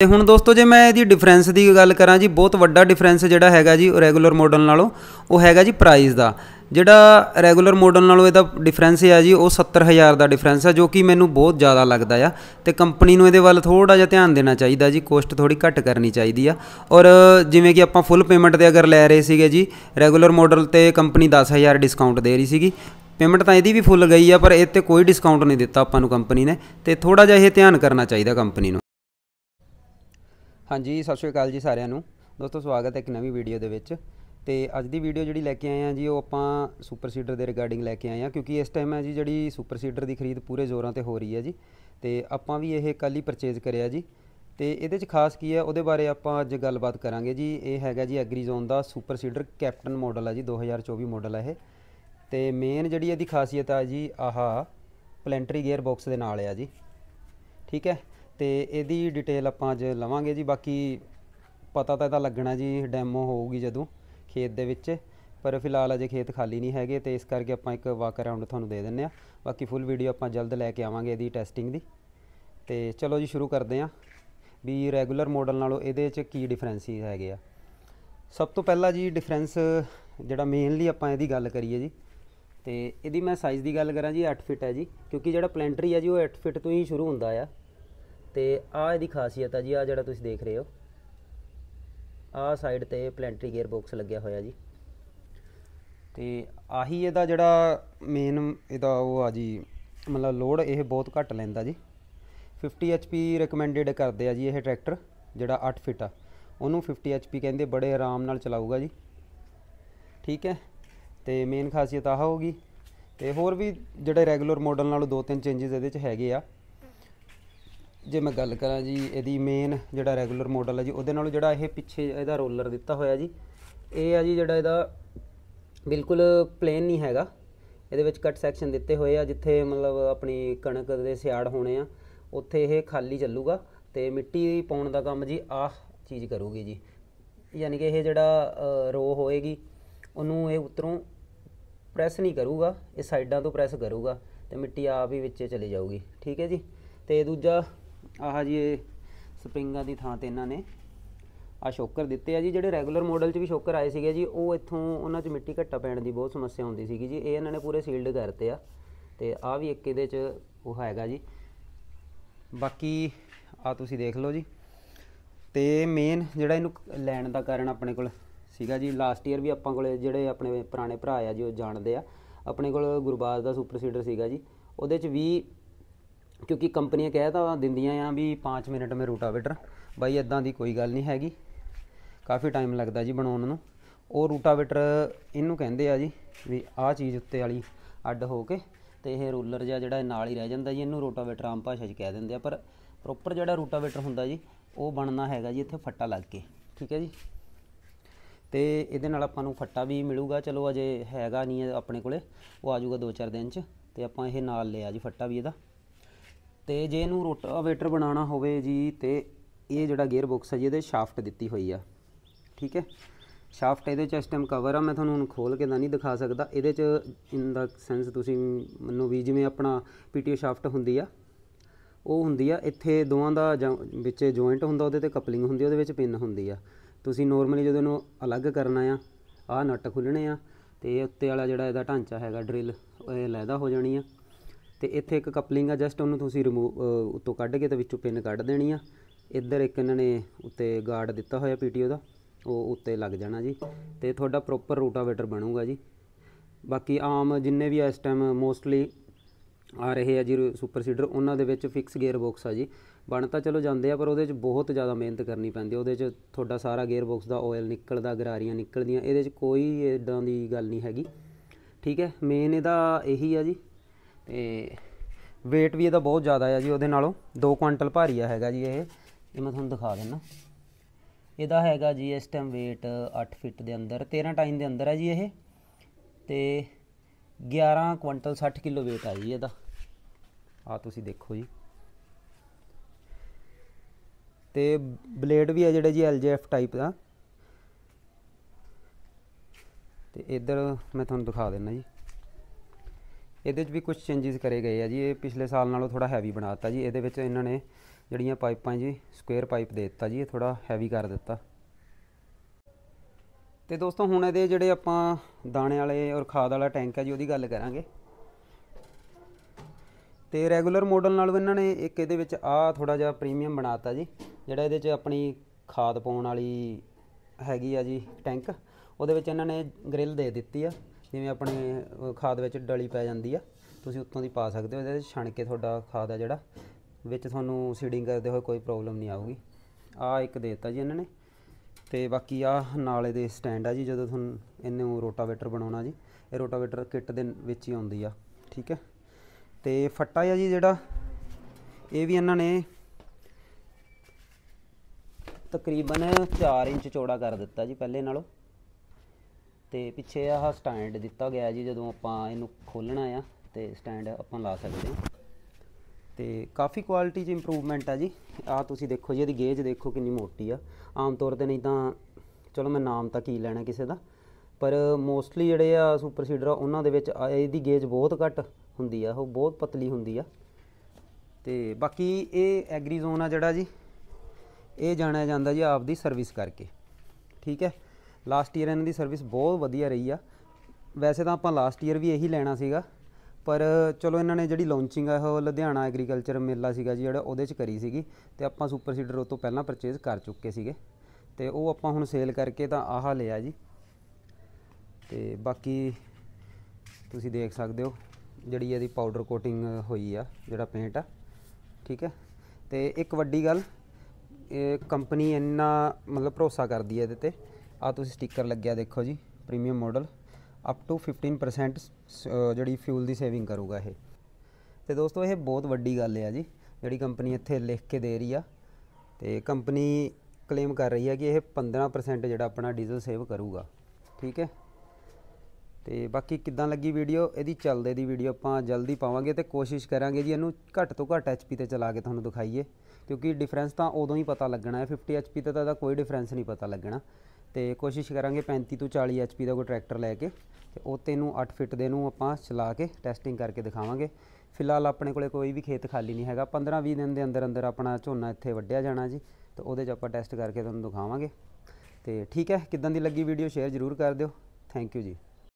ਤੇ ਹੁਣ ਦੋਸਤੋ ਜੇ ਮੈਂ ਇਹਦੀ ਡਿਫਰੈਂਸ ਦੀ ਗੱਲ ਕਰਾਂ ਜੀ ਬਹੁਤ ਵੱਡਾ ਡਿਫਰੈਂਸ ਜਿਹੜਾ ਹੈਗਾ ਜੀ ਰੈਗੂਲਰ ਮਾਡਲ ਨਾਲੋਂ ਉਹ ਹੈਗਾ ਜੀ ਪ੍ਰਾਈਸ ਦਾ ਜਿਹੜਾ ਰੈਗੂਲਰ ਮਾਡਲ ਨਾਲੋਂ ਇਹਦਾ ਡਿਫਰੈਂਸ ਹੈ ਜੀ ਉਹ 70000 ਦਾ ਡਿਫਰੈਂਸ ਹੈ ਜੋ ਕਿ ਮੈਨੂੰ ਬਹੁਤ ਜ਼ਿਆਦਾ ਲੱਗਦਾ ਆ ਤੇ ਕੰਪਨੀ ਨੂੰ ਇਹਦੇ ਵੱਲ ਥੋੜਾ ਜਿਹਾ ਧਿਆਨ ਦੇਣਾ ਚਾਹੀਦਾ ਜੀ ਕੋਸਟ ਥੋੜੀ ਘੱਟ ਕਰਨੀ ਚਾਹੀਦੀ ਆ ਔਰ ਜਿਵੇਂ ਕਿ ਆਪਾਂ ਫੁੱਲ ਪੇਮੈਂਟ ਤੇ ਅਗਰ ਲੈ ਰਹੇ ਸੀਗੇ ਜੀ ਰੈਗੂਲਰ ਮਾਡਲ ਤੇ ਕੰਪਨੀ 10000 ਡਿਸਕਾਊਂਟ ਦੇ ਰਹੀ ਸੀਗੀ ਪੇਮੈਂਟ ਤਾਂ ਇਹਦੀ ਵੀ ਫੁੱਲ ਗਈ ਆ ਪਰ ਇਹ ਤੇ ਕੋਈ ਡਿਸਕਾਊਂਟ ਨਹੀਂ ਦਿੱਤਾ ਆਪਾਂ ਨੂੰ ਕੰਪਨੀ ਨੇ ਤੇ ਥੋੜਾ ਜਿਹਾ ਇਹ ਧਿਆਨ ਕਰਨਾ ਚਾਹੀਦਾ ਕੰਪਨੀ ਨੂੰ ਹਾਂਜੀ ਸਤਿ ਸ਼੍ਰੀ ਅਕਾਲ ਜੀ ਸਾਰਿਆਂ ਨੂੰ ਦੋਸਤੋ ਸਵਾਗਤ ਹੈ ਇੱਕ ਨਵੀਂ ਵੀਡੀਓ ਦੇ ਵਿੱਚ ਤੇ ਅੱਜ ਦੀ ਵੀਡੀਓ ਜਿਹੜੀ ਲੈ ਕੇ ਆਏ ਆ ਜੀ ਉਹ ਆਪਾਂ ਸੁਪਰ ਸੀਡਰ ਦੇ ਰਿਗਾਰਡਿੰਗ ਲੈ ਕੇ ਆਏ ਆ ਕਿਉਂਕਿ ਇਸ ਟਾਈਮ ਹੈ ਜੀ ਜਿਹੜੀ ਸੁਪਰ ਸੀਡਰ ਦੀ ਖਰੀਦ ਪੂਰੇ ਜ਼ੋਰਾਂ ਤੇ ਹੋ ਰਹੀ ਹੈ ਜੀ ਤੇ ਆਪਾਂ ਵੀ ਇਹ ਕੱਲ ਹੀ ਪਰਚੇਜ਼ ਕਰਿਆ ਜੀ ਤੇ ਇਹਦੇ 'ਚ ਖਾਸ ਕੀ ਹੈ ਉਹਦੇ ਬਾਰੇ ਆਪਾਂ ਅੱਜ ਗੱਲਬਾਤ ਕਰਾਂਗੇ ਜੀ ਇਹ ਹੈਗਾ ਜੀ ਐਗਰੀ ਜ਼ੋਨ ਦਾ ਸੁਪਰ ਸੀਡਰ ਕੈਪਟਨ ਮਾਡਲ ਹੈ ਜੀ 2024 ਮਾਡਲ ਹੈ ਇਹ ਤੇ ਮੇਨ ਜਿਹੜੀ ਇਹਦੀ ਖਾਸੀਅਤ ਆ ਜੀ ਆਹਾ ਪਲੈਂਟਰੀ ਗੇਅਰ ਬਾਕਸ ਦੇ ਨਾਲ ਆ ਜੀ ਠੀਕ ਹੈ ਤੇ ਇਹਦੀ ਡਿਟੇਲ ਆਪਾਂ ਅੱਜ ਲਵਾਂਗੇ ਜੀ ਬਾਕੀ ਪਤਾ ਤਾਂ ਇਹਦਾ ਲੱਗਣਾ ਜੀ ਡੈਮੋ ਹੋਊਗੀ ਜਦੋਂ ਖੇਤ ਦੇ ਵਿੱਚ ਪਰ ਫਿਲਹਾਲ ਅਜੇ ਖੇਤ ਖਾਲੀ ਨਹੀਂ ਹੈਗੇ ਤੇ ਇਸ ਕਰਕੇ ਆਪਾਂ ਇੱਕ ਵਾਕ ਅਰਾਊਂਡ ਤੁਹਾਨੂੰ ਦੇ ਦਿੰਨੇ ਆ ਬਾਕੀ ਫੁੱਲ ਵੀਡੀਓ ਆਪਾਂ ਜਲਦ ਲੈ ਕੇ ਆਵਾਂਗੇ ਇਹਦੀ ਟੈਸਟਿੰਗ ਦੀ ਤੇ ਚਲੋ ਜੀ ਸ਼ੁਰੂ ਕਰਦੇ ਆ ਵੀ ਰੈਗੂਲਰ ਮਾਡਲ ਨਾਲੋਂ ਇਹਦੇ 'ਚ ਕੀ ਡਿਫਰੈਂਸ ਹੈਗੇ ਆ ਸਭ ਤੋਂ ਪਹਿਲਾਂ ਜੀ ਡਿਫਰੈਂਸ ਜਿਹੜਾ ਮੇਨਲੀ ਆਪਾਂ ਇਹਦੀ ਗੱਲ ਕਰੀਏ ਜੀ ਤੇ ਇਹਦੀ ਮੈਂ ਸਾਈਜ਼ ਦੀ ਗੱਲ ਕਰਾਂ ਜੀ 8 ਫਿਟ ਹੈ ਜੀ ਕਿਉਂਕਿ ਜਿਹੜਾ ਪਲੈਂਟਰੀ ਹੈ ਜੀ ਉਹ 8 ਫਿਟ ਤੋਂ ਹੀ ਸ਼ੁਰੂ ਹੁੰਦਾ ਆ ਤੇ ਆ ਇਹਦੀ ਖਾਸੀਅਤ ਆ ਜੀ ਆ ਜਿਹੜਾ ਤੁਸੀਂ ਦੇਖ ਰਹੇ ਹੋ ਆ ਸਾਈਡ ਤੇ ਪਲੈਂਟਰੀ ਗੇਅਰ ਬਾਕਸ ਲੱਗਿਆ ਹੋਇਆ ਜੀ ਤੇ ਆਹੀ ਇਹਦਾ ਜਿਹੜਾ ਮੇਨ ਇਹਦਾ ਉਹ ਆ ਜੀ ਮਤਲਬ ਲੋਡ ਇਹ ਬਹੁਤ ਘੱਟ ਲੈਂਦਾ ਜੀ 50 HP ਰეკਮੈਂਡਡ ਕਰਦੇ ਆ ਜੀ ਇਹ ਟਰੈਕਟਰ ਜਿਹੜਾ 8 ਫੀਟ ਆ ਉਹਨੂੰ 50 HP ਕਹਿੰਦੇ ਬੜੇ ਆਰਾਮ ਨਾਲ ਚਲਾਊਗਾ ਜੀ ਠੀਕ ਹੈ ਤੇ ਮੇਨ ਖਾਸੀਅਤ ਆਹ ਹੋਗੀ ਤੇ ਹੋਰ ਵੀ ਜਿਹੜੇ ਰੈਗੂਲਰ ਮਾਡਲ ਨਾਲੋਂ ਦੋ ਤਿੰਨ ਚੇਂਜਸ ਇਹਦੇ ਚ ਹੈਗੇ ਆ ਜੇ ਮੈਂ ਗੱਲ ਕਰਾਂ ਜੀ ਇਹਦੀ ਮੇਨ ਜਿਹੜਾ ਰੈਗੂਲਰ ਮਾਡਲ ਹੈ ਜੀ ਉਹਦੇ ਨਾਲੋਂ ਜਿਹੜਾ ਇਹ ਪਿੱਛੇ ਇਹਦਾ ਰੋਲਰ ਦਿੱਤਾ ਹੋਇਆ ਜੀ ਇਹ ਆ ਜੀ ਜਿਹੜਾ ਇਹਦਾ ਬਿਲਕੁਲ ਪਲੇਨ ਨਹੀਂ ਹੈਗਾ ਇਹਦੇ ਵਿੱਚ ਕੱਟ ਸੈਕਸ਼ਨ ਦਿੱਤੇ ਹੋਏ ਆ ਜਿੱਥੇ ਮਤਲਬ ਆਪਣੀ ਕਣਕ ਦੇ ਸਿਆੜ ਹੋਣੇ ਆ ਉੱਥੇ ਇਹ ਖਾਲੀ ਚੱਲੂਗਾ ਤੇ ਮਿੱਟੀ ਪਾਉਣ ਦਾ ਕੰਮ ਜੀ ਆਹ ਚੀਜ਼ ਕਰੂਗੀ ਜੀ ਯਾਨੀ ਕਿ ਇਹ ਜਿਹੜਾ ਰੋ ਹੋਏਗੀ ਉਹਨੂੰ ਇਹ ਉਤਰੋਂ ਪ੍ਰੈਸ ਨਹੀਂ ਕਰੂਗਾ ਇਹ ਸਾਈਡਾਂ ਤੋਂ ਪ੍ਰੈਸ ਕਰੂਗਾ ਤੇ ਮਿੱਟੀ ਆਪ ਹੀ ਵਿੱਚੇ ਚਲੀ ਜਾਊਗੀ ਠੀਕ ਹੈ ਜੀ ਤੇ ਦੂਜਾ ਆਹ ਜੀ ਇਹ ਸਪ੍ਰਿੰਗਾਂ ਦੀ ਥਾਂ ਤੇ ਇਹਨਾਂ ਨੇ ਆ ਸ਼ੋਕਰ ਦਿੱਤੇ ਆ ਜੀ ਜਿਹੜੇ ਰੈਗੂਲਰ ਮਾਡਲ 'ਚ ਵੀ ਸ਼ੋਕਰ ਆਏ ਸੀਗੇ ਜੀ ਉਹ ਇੱਥੋਂ ਉਹਨਾਂ 'ਚ ਮਿੱਟੀ ਘੱਟਾ ਪੈਣ ਦੀ ਬਹੁਤ ਸਮੱਸਿਆ ਹੁੰਦੀ ਸੀਗੀ ਜੀ ਇਹ ਇਹਨਾਂ ਨੇ ਪੂਰੇ ਸੀਲਡ ਕਰਤੇ ਆ ਤੇ ਆ ਵੀ ਇੱਕ ਇਹਦੇ 'ਚ ਉਹ ਹੈਗਾ ਜੀ ਬਾਕੀ ਆ ਤੁਸੀਂ ਦੇਖ ਲਓ ਜੀ ਤੇ ਮੇਨ ਜਿਹੜਾ ਇਹਨੂੰ ਲੈਣ ਦਾ ਕਾਰਨ ਆਪਣੇ ਕੋਲ ਸੀਗਾ ਜੀ ਲਾਸਟ ਈਅਰ ਵੀ ਆਪਾਂ ਕੋਲੇ ਜਿਹੜੇ ਆਪਣੇ ਪੁਰਾਣੇ ਭਰਾ ਆ ਜੀ ਉਹ ਜਾਣਦੇ ਆ ਆਪਣੇ ਕੋਲ ਗੁਰਬਾਜ ਦਾ ਸੁਪਰ ਸੀਡਰ ਸੀਗਾ ਜੀ ਉਹਦੇ 'ਚ ਵੀ ਕਿਉਂਕਿ ਕੰਪਨੀਆਂ ਕਹਿ ਤਾਂ ਦਿੰਦੀਆਂ ਆ ਵੀ 5 ਮਿੰਟ ਮੇ ਰੂਟਾਵੇਟਰ ਬਾਈ ਇਦਾਂ ਦੀ ਕੋਈ ਗੱਲ ਨਹੀਂ ਹੈਗੀ ਕਾਫੀ ਟਾਈਮ ਲੱਗਦਾ ਜੀ ਬਣਾਉਣ ਨੂੰ ਉਹ ਰੂਟਾਵੇਟਰ ਇਹਨੂੰ ਕਹਿੰਦੇ ਆ ਜੀ ਵੀ ਆਹ ਚੀਜ਼ ਉੱਤੇ ਵਾਲੀ ਅੱਡ ਹੋ ਕੇ ਤੇ ਇਹ ਰੂਲਰ ਜਿਹਾ ਜਿਹੜਾ ਨਾਲ ਹੀ ਰਹਿ ਜਾਂਦਾ ਜੀ ਇਹਨੂੰ ਰੋਟਾਵੇਟਰ ਆਮ ਭਾਸ਼ਾ 'ਚ ਕਹਿ ਦਿੰਦੇ ਆ ਪਰ ਪ੍ਰੋਪਰ ਜਿਹੜਾ ਰੋਟਾਵੇਟਰ ਹੁੰਦਾ ਜੀ ਉਹ ਬਣਨਾ ਹੈਗਾ ਜੀ ਇੱਥੇ ਫੱਟਾ ਲੱਗ ਕੇ ਠੀਕ ਹੈ ਜੀ ਤੇ ਇਹਦੇ ਨਾਲ ਆਪਾਂ ਨੂੰ ਫੱਟਾ ਵੀ ਮਿਲੂਗਾ ਚਲੋ ਅਜੇ ਹੈਗਾ ਨਹੀਂ ਆਪਣੇ ਕੋਲੇ ਉਹ ਆ ਜਾਊਗਾ 2-4 ਦਿਨ 'ਚ ਤੇ ਆਪਾਂ ਇਹ ਨਾਲ ਲਿਆ ਜੀ ਫੱਟਾ ਵੀ ਇਹਦਾ ਤੇ ਜੇ ਇਹਨੂੰ ਰੋਟਾਵੇਟਰ ਬਣਾਉਣਾ ਹੋਵੇ ਜੀ ਤੇ ਇਹ ਜਿਹੜਾ ਗੇਅਰ ਬਾਕਸ ਹੈ ਜੀ ਇਹਦੇ ਸ਼ਾਫਟ ਦਿੱਤੀ ਹੋਈ ਆ ਠੀਕ ਹੈ ਸ਼ਾਫਟ ਇਹਦੇ ਚ ਇਸ ਟਾਈਮ ਕਵਰ ਆ ਮੈਂ ਤੁਹਾਨੂੰ ਹੁਣ ਖੋਲ ਕੇ ਤਾਂ ਨਹੀਂ ਦਿਖਾ ਸਕਦਾ ਇਹਦੇ ਚ ਇਨ ਦਾ ਸੈਂਸ ਤੁਸੀਂ ਮੈਨੂੰ ਵੀ ਜਿਵੇਂ ਆਪਣਾ ਪੀਟੀਓ ਸ਼ਾਫਟ ਹੁੰਦੀ ਆ ਉਹ ਹੁੰਦੀ ਆ ਇੱਥੇ ਦੋਵਾਂ ਦਾ ਵਿੱਚ ਜੁਆਇੰਟ ਹੁੰਦਾ ਉਹਦੇ ਤੇ ਕਪਲਿੰਗ ਹੁੰਦੀ ਉਹਦੇ ਵਿੱਚ ਪਿੰਨ ਹੁੰਦੀ ਆ ਤੁਸੀਂ ਨੋਰਮਲੀ ਜਦੋਂ ਇਹਨੂੰ ਅਲੱਗ ਕਰਨਾ ਆ ਆ ਨਟ ਖੁੱਲਣੇ ਆ ਤੇ ਉੱਤੇ ਵਾਲਾ ਜਿਹੜਾ ਇਹਦਾ ਢਾਂਚਾ ਹੈਗਾ ਡਰਿਲ ਇਹ ਲੈਦਾ ਹੋ ਜਾਣੀ ਆ ਤੇ ਇੱਥੇ ਇੱਕ ਕਪਲਿੰਗ ਆ ਜਸਟ ਉਹਨੂੰ ਤੁਸੀਂ ਰਿਮੂਵ ਉੱਤੋਂ ਕੱਢ ਕੇ ਤੇ ਵਿੱਚੋਂ ਪਿੰਨ ਕੱਢ ਦੇਣੀ ਆ ਇੱਧਰ ਇੱਕ ਇਹਨਾਂ ਨੇ ਉੱਤੇ ਗਾਰਡ ਦਿੱਤਾ ਹੋਇਆ ਪੀਟੀਓ ਦਾ ਉਹ ਉੱਤੇ ਲੱਗ ਜਾਣਾ ਜੀ ਤੇ ਤੁਹਾਡਾ ਪ੍ਰੋਪਰ ਰੋਟਾਵੇਟਰ ਬਣੂਗਾ ਜੀ ਬਾਕੀ ਆਮ ਜਿੰਨੇ ਵੀ ਇਸ ਟਾਈਮ ਮੋਸਟਲੀ ਆ ਰਹੇ ਆ ਜੀ ਸੁਪਰ ਸੀਡਰ ਉਹਨਾਂ ਦੇ ਵਿੱਚ ਫਿਕਸ ਗੇਅਰ ਬਾਕਸ ਆ ਜੀ ਬਣ ਤਾਂ ਚਲੋ ਜਾਂਦੇ ਆ ਪਰ ਉਹਦੇ 'ਚ ਬਹੁਤ ਜ਼ਿਆਦਾ ਮਿਹਨਤ ਕਰਨੀ ਪੈਂਦੀ ਉਹਦੇ 'ਚ ਤੁਹਾਡਾ ਸਾਰਾ ਗੇਅਰ ਬਾਕਸ ਦਾ ਆਇਲ ਨਿਕਲਦਾ ਗਰਾਰੀਆਂ ਨਿਕਲਦੀਆਂ ਇਹਦੇ 'ਚ ਕੋਈ ਇਦਾਂ ਦੀ ਗੱਲ ਨਹੀਂ ਹੈਗੀ ਠੀਕ ਹੈ ਮੇਨ ਇਹਦਾ ਇਹੀ ਆ ਜੀ ਤੇ weight ਵੀ ਇਹਦਾ ਬਹੁਤ ਜ਼ਿਆਦਾ ਆ ਜੀ ਉਹਦੇ ਨਾਲੋਂ 2 ਕੁਇੰਟਲ ਭਾਰੀ ਆ ਹੈਗਾ ਜੀ ਇਹ ਇਹ ਮੈਂ ਤੁਹਾਨੂੰ ਦਿਖਾ ਦਿੰਨਾ ਇਹਦਾ ਹੈਗਾ ਜੀ ਇਸ ਟਾਈਮ weight 8 ਫੁੱਟ ਦੇ ਅੰਦਰ 13 ਟਾਈਨ ਦੇ ਅੰਦਰ ਆ ਜੀ ਇਹ ਤੇ 11 ਕੁਇੰਟਲ 60 ਕਿਲੋ weight ਆ ਜੀ ਇਹਦਾ ਆ ਤੁਸੀਂ ਦੇਖੋ ਜੀ ਤੇ ਬਲੇਡ ਵੀ ਆ ਜਿਹੜਾ ਜੀ LJF ਟਾਈਪ ਦਾ ਤੇ ਇਧਰ ਮੈਂ ਤੁਹਾਨੂੰ ਦਿਖਾ ਦਿੰਨਾ ਜੀ ਇਹਦੇ ਵਿੱਚ ਵੀ ਕੁਝ ਚੇਂਜਸ ਕਰੇ ਗਏ ਆ ਜੀ ਇਹ ਪਿਛਲੇ ਸਾਲ ਨਾਲੋਂ ਥੋੜਾ ਹੈਵੀ ਬਣਾ ਦਿੱਤਾ ਜੀ ਇਹਦੇ ਵਿੱਚ ਇਹਨਾਂ ਨੇ ਜਿਹੜੀਆਂ ਪਾਈਪਾਂ ਜੀ ਸਕੁਅਰ ਪਾਈਪ ਦੇ ਦਿੱਤਾ ਜੀ ਇਹ ਥੋੜਾ ਹੈਵੀ ਕਰ ਦਿੱਤਾ ਤੇ ਦੋਸਤੋ ਹੁਣ ਇਹਦੇ ਜਿਹੜੇ ਆਪਾਂ ਦਾਣੇ ਵਾਲੇ ਔਰ ਖਾਦ ਵਾਲਾ ਟੈਂਕ ਹੈ ਜੀ ਉਹਦੀ ਗੱਲ ਕਰਾਂਗੇ ਤੇ ਰੈਗੂਲਰ ਮਾਡਲ ਨਾਲੋਂ ਇਹਨਾਂ ਨੇ ਇੱਕ ਇਹਦੇ ਵਿੱਚ ਆ ਥੋੜਾ ਜਿਹਾ ਪ੍ਰੀਮੀਅਮ ਬਣਾਤਾ ਜੀ ਜਿਹੜਾ ਇਹਦੇ 'ਚ ਆਪਣੀ ਖਾਦ ਪਾਉਣ ਵਾਲੀ ਹੈਗੀ ਆ ਜੀ ਟੈਂਕ ਉਹਦੇ ਵਿੱਚ ਇਹਨਾਂ ਨੇ ਗ੍ਰਿਲ ਦੇ ਦਿੱਤੀ ਆ ਜਿਵੇਂ ਆਪਣੇ ਖਾਦ ਵਿੱਚ ਡਲੀ ਪੈ ਜਾਂਦੀ ਆ ਤੁਸੀਂ ਉੱਤੋਂ ਦੀ ਪਾ ਸਕਦੇ ਹੋ ਇਹਦੇ ਛਣ ਕੇ ਤੁਹਾਡਾ ਖਾਦ ਆ ਜਿਹੜਾ ਵਿੱਚ ਤੁਹਾਨੂੰ ਸੀਡਿੰਗ ਕਰਦੇ ਹੋਏ ਕੋਈ ਪ੍ਰੋਬਲਮ ਨਹੀਂ ਆਊਗੀ ਆ ਇੱਕ ਦੇਤਾ ਜੀ ਇਹਨਾਂ ਨੇ ਤੇ ਬਾਕੀ ਆ ਨਾਲੇ ਦੇ ਸਟੈਂਡ ਆ ਜੀ ਜਦੋਂ ਤੁਹਾਨੂੰ ਇਹਨੂੰ ਰੋਟਾਵੇਟਰ ਬਣਾਉਣਾ ਜੀ ਇਹ ਰੋਟਾਵੇਟਰ ਕਿੱਟ ਦੇ ਵਿੱਚ ਹੀ ਆਉਂਦੀ ਆ ਠੀਕ ਹੈ ਤੇ ਫੱਟਾ ਆ ਜੀ ਜਿਹੜਾ ਇਹ ਵੀ ਇਹਨਾਂ ਨੇ ਤਕਰੀਬਨ 4 ਇੰਚ ਚੌੜਾ ਕਰ ਦਿੱਤਾ ਜੀ ਪਹਿਲੇ ਨਾਲੋਂ ਤੇ ਪਿੱਛੇ ਆਹ ਸਟੈਂਡ ਦਿੱਤਾ ਗਿਆ ਜੀ ਜਦੋਂ ਆਪਾਂ ਇਹਨੂੰ ਖੋਲਣਾ ਆ ਤੇ ਸਟੈਂਡ ਆਪਾਂ ਲਾ ਸਕਦੇ ਹਾਂ ਤੇ ਕਾਫੀ ਕੁਆਲਿਟੀ 'ਚ ਇੰਪਰੂਵਮੈਂਟ ਆ ਜੀ ਆ ਤੁਸੀਂ ਦੇਖੋ ਜੀ ਇਹਦੀ ਗੇਜ ਦੇਖੋ ਕਿੰਨੀ ਮੋਟੀ ਆ ਆਮ ਤੌਰ ਤੇ ਨਹੀਂ ਤਾਂ ਚਲੋ ਮੈਂ ਨਾਮ ਤਾਂ ਕੀ ਲੈਣਾ ਕਿਸੇ ਦਾ ਪਰ ਮੋਸਟਲੀ ਜਿਹੜੇ ਆ ਸੁਪਰ ਸੀਡਰ ਆ ਉਹਨਾਂ ਦੇ ਵਿੱਚ ਇਹਦੀ ਗੇਜ ਬਹੁਤ ਘੱਟ ਹੁੰਦੀ ਆ ਉਹ ਬਹੁਤ ਪਤਲੀ ਹੁੰਦੀ ਆ ਤੇ ਬਾਕੀ ਇਹ ਐਗਰੀ ਜ਼ੋਨ ਆ ਜਿਹੜਾ ਜੀ ਇਹ ਜਾਣਿਆ ਜਾਂਦਾ ਜੀ ਆਪਦੀ ਸਰਵਿਸ ਕਰਕੇ ਠੀਕ ਹੈ ਲਾਸਟ ਈਅਰ ਇਹਨਾਂ ਦੀ ਸਰਵਿਸ ਬਹੁਤ ਵਧੀਆ ਰਹੀ ਆ ਵੈਸੇ ਤਾਂ ਆਪਾਂ ਲਾਸਟ ਈਅਰ ਵੀ ਇਹੀ ਲੈਣਾ ਸੀਗਾ ਪਰ ਚਲੋ ਇਹਨਾਂ ਨੇ ਜਿਹੜੀ ਲਾਂਚਿੰਗ ਆ ਉਹ ਲੁਧਿਆਣਾ ਐਗਰੀਕਲਚਰ ਮੇਲਾ ਸੀਗਾ ਜੀ ਜਿਹੜਾ ਉਹਦੇ 'ਚ ਕਰੀ ਸੀਗੀ ਤੇ ਆਪਾਂ ਸੁਪਰ ਸੀਡਰ ਉਹ ਤੋਂ ਪਹਿਲਾਂ ਪਰਚੇਜ਼ ਕਰ ਚੁੱਕੇ ਸੀਗੇ ਤੇ ਉਹ ਆਪਾਂ ਹੁਣ ਸੇਲ ਕਰਕੇ ਤਾਂ ਆਹ ਲਿਆ ਜੀ ਤੇ ਬਾਕੀ ਤੁਸੀਂ ਦੇਖ ਸਕਦੇ ਹੋ ਜਿਹੜੀ ਇਹਦੀ ਪਾਊਡਰ ਕੋਟਿੰਗ ਹੋਈ ਆ ਜਿਹੜਾ ਪੇਂਟ ਆ ਠੀਕ ਹੈ ਤੇ ਇੱਕ ਵੱਡੀ ਗੱਲ ਇਹ ਕੰਪਨੀ ਇੰਨਾ ਮਤਲਬ ਭਰੋਸਾ ਕਰਦੀ ਹੈ ਇਹਦੇ ਤੇ ਆ ਤੁਸੀਂ ਸਟicker ਲੱਗਿਆ ਦੇਖੋ ਜੀ ਪ੍ਰੀਮੀਅਮ ਮਾਡਲ ਅਪ ਟੂ 15% ਜਿਹੜੀ ਫਿਊਲ ਦੀ ਸੇਵਿੰਗ ਕਰੂਗਾ ਇਹ ਤੇ ਦੋਸਤੋ ਇਹ ਬਹੁਤ ਵੱਡੀ ਗੱਲ ਹੈ ਜੀ ਜਿਹੜੀ ਕੰਪਨੀ ਇੱਥੇ ਲਿਖ ਕੇ ਦੇ ਰਹੀ ਆ ਤੇ ਕੰਪਨੀ ਕਲੇਮ ਕਰ ਰਹੀ ਹੈ ਕਿ ਇਹ 15% ਜਿਹੜਾ ਆਪਣਾ ਡੀਜ਼ਲ ਸੇਵ ਕਰੂਗਾ ਠੀਕ ਹੈ ਤੇ ਬਾਕੀ ਕਿੱਦਾਂ ਲੱਗੀ ਵੀਡੀਓ ਇਹਦੀ ਚੱਲਦੇ ਦੀ ਵੀਡੀਓ ਆਪਾਂ ਜਲਦੀ ਪਾਵਾਂਗੇ ਤੇ ਕੋਸ਼ਿਸ਼ ਕਰਾਂਗੇ ਜੀ ਇਹਨੂੰ ਘੱਟ ਤੋਂ ਘੱਟ ਐਚਪੀ ਤੇ ਚਲਾ ਕੇ ਤੁਹਾਨੂੰ ਦਿਖਾਈਏ ਕਿਉਂਕਿ ਡਿਫਰੈਂਸ ਤਾਂ ਉਦੋਂ ਹੀ ਪਤਾ ਲੱਗਣਾ ਹੈ 50 ਐਚਪੀ ਤੇ ਤਾਂ ਕੋਈ ਡਿਫਰੈਂਸ ਨਹੀਂ ਪਤਾ ਲੱਗਣਾ ਤੇ ਕੋਸ਼ਿਸ਼ ਕਰਾਂਗੇ 35 ਤੋਂ 40 ਐਚਪੀ ਦਾ ਕੋਈ ਟਰੈਕਟਰ ਲੈ ਕੇ ਤੇ ਉਹ ਤੈਨੂੰ 8 ਫਿੱਟ ਦੇ ਨੂੰ ਆਪਾਂ ਚਲਾ ਕੇ ਟੈਸਟਿੰਗ ਕਰਕੇ ਦਿਖਾਵਾਂਗੇ ਫਿਲਹਾਲ ਆਪਣੇ ਕੋਲੇ ਕੋਈ ਵੀ ਖੇਤ ਖਾਲੀ ਨਹੀਂ ਹੈਗਾ 15-20 ਦਿਨ ਦੇ ਅੰਦਰ ਅੰਦਰ ਆਪਣਾ ਝੋਨਾ ਇੱਥੇ ਵੱਢਿਆ ਜਾਣਾ ਜੀ ਤੇ ਉਹਦੇ 'ਚ ਆਪਾਂ ਟੈਸਟ ਕਰਕੇ ਤੁਹਾਨੂੰ ਦਿਖਾਵਾਂਗੇ ਤੇ ਠੀਕ ਹੈ ਕਿਦਾਂ ਦੀ ਲੱਗੀ ਵੀਡੀਓ ਸ਼ੇਅਰ ਜ਼ਰੂਰ ਕਰ ਦਿਓ ਥੈਂਕ ਯੂ ਜੀ